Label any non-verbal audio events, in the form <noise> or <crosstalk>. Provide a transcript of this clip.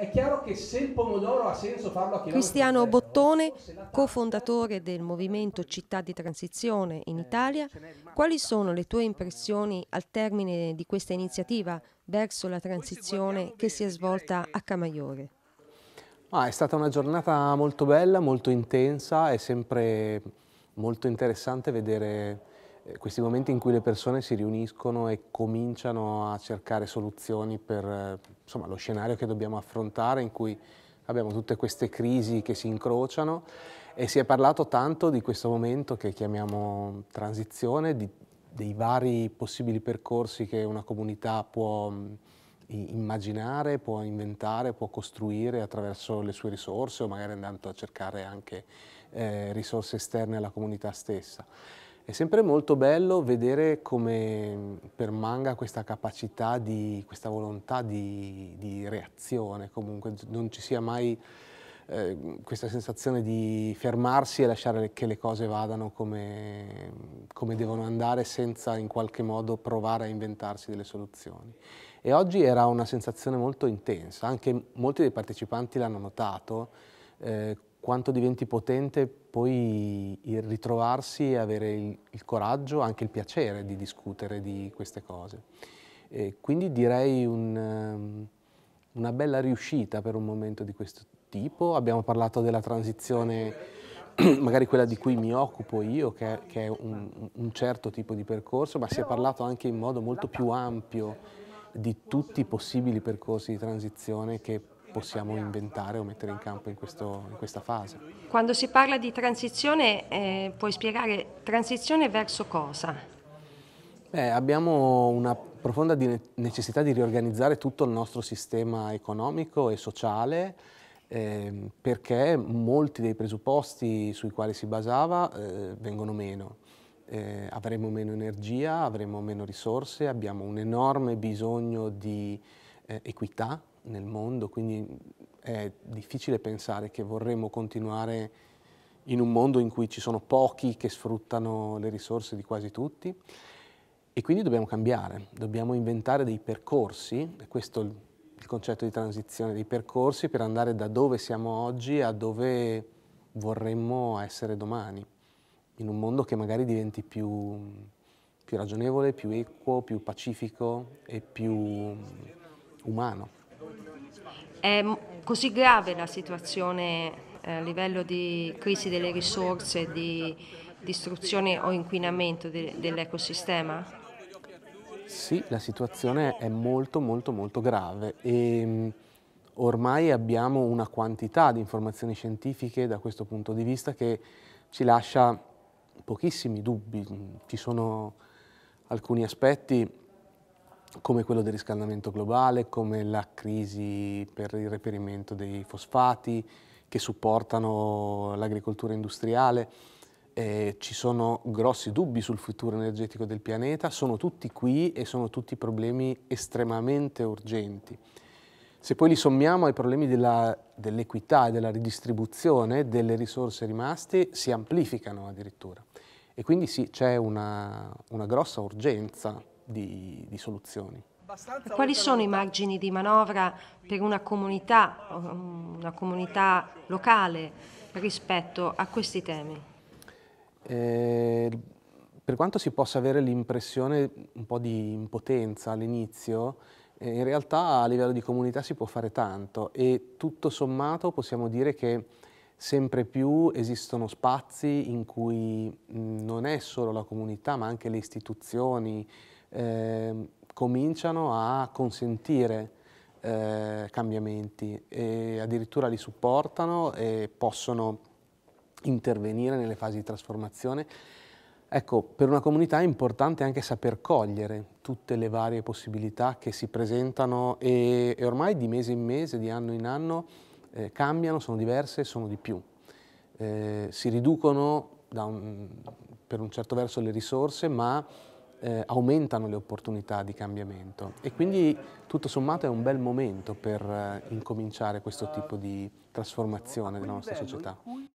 È chiaro che se il pomodoro ha senso farlo a chilometro Cristiano Bottone, cofondatore del movimento Città di Transizione in eh, Italia, quali sono le tue impressioni al termine di questa iniziativa verso la transizione che si è svolta a Camaiore? Ah, è stata una giornata molto bella, molto intensa, è sempre molto interessante vedere eh, questi momenti in cui le persone si riuniscono e cominciano a cercare soluzioni per eh, insomma, lo scenario che dobbiamo affrontare, in cui abbiamo tutte queste crisi che si incrociano e si è parlato tanto di questo momento che chiamiamo transizione, di, dei vari possibili percorsi che una comunità può mm, immaginare, può inventare, può costruire attraverso le sue risorse o magari andando a cercare anche eh, risorse esterne alla comunità stessa. È sempre molto bello vedere come permanga questa capacità di, questa volontà di, di reazione, comunque non ci sia mai eh, questa sensazione di fermarsi e lasciare che le cose vadano come, come, devono andare senza in qualche modo provare a inventarsi delle soluzioni. E oggi era una sensazione molto intensa, anche molti dei partecipanti l'hanno notato, eh, quanto diventi potente poi il ritrovarsi e avere il, il coraggio, anche il piacere di discutere di queste cose. E quindi direi un, ehm, una bella riuscita per un momento di questo tipo. Abbiamo parlato della transizione <clears throat> magari quella di cui mi occupo io, che, che è un, un, certo tipo di percorso, ma si è parlato anche in modo molto più ampio di tutti i possibili percorsi di transizione che possiamo inventare o mettere in campo in, questo, in questa fase. Quando si parla di transizione eh, puoi spiegare transizione verso cosa? Beh, abbiamo una profonda necessità di riorganizzare tutto il nostro sistema economico e sociale eh, perché molti dei presupposti sui quali si basava eh, vengono meno. Eh, avremo meno energia, avremo meno risorse, abbiamo un enorme bisogno di eh, equità nel mondo, quindi è difficile pensare che vorremmo continuare in un mondo in cui ci sono pochi che sfruttano le risorse di quasi tutti e quindi dobbiamo cambiare, dobbiamo inventare dei percorsi, e questo è il concetto di transizione, dei percorsi per andare da dove siamo oggi a dove vorremmo essere domani, in un mondo che magari diventi più, più ragionevole, più equo, più pacifico e più umano. È così grave la situazione eh, a livello di crisi delle risorse, di distruzione o inquinamento de, dell'ecosistema? Sì, la situazione è molto molto molto grave e ehm, ormai abbiamo una quantità di informazioni scientifiche da questo punto di vista che ci lascia pochissimi dubbi. Ci sono alcuni aspetti come quello del riscaldamento globale, come la crisi per il reperimento dei fosfati che supportano l'agricoltura industriale. Eh, ci sono grossi dubbi sul futuro energetico del pianeta, sono tutti qui e sono tutti problemi estremamente urgenti. Se poi li sommiamo ai problemi dell'equità dell e della ridistribuzione delle risorse rimaste, si amplificano addirittura. E quindi sì, c'è una, una grossa urgenza di, di soluzioni. Quali sono i margini di manovra per una comunità, una comunità locale rispetto a questi temi? Eh, per quanto si possa avere l'impressione un po' di impotenza all'inizio, eh, in realtà a livello di comunità si può fare tanto e tutto sommato possiamo dire che sempre più esistono spazi in cui mh, non è solo la comunità ma anche le istituzioni, Ehm, cominciano a consentire eh, cambiamenti e addirittura li supportano e possono intervenire nelle fasi di trasformazione. Ecco, per una comunità è importante anche saper cogliere tutte le varie possibilità che si presentano e, e ormai di mese in mese, di anno in anno, eh, cambiano, sono diverse, e sono di più. Eh, si riducono un, per un certo verso le risorse, ma eh, aumentano le opportunità di cambiamento e quindi tutto sommato è un bel momento per eh, incominciare questo tipo di trasformazione della nostra società.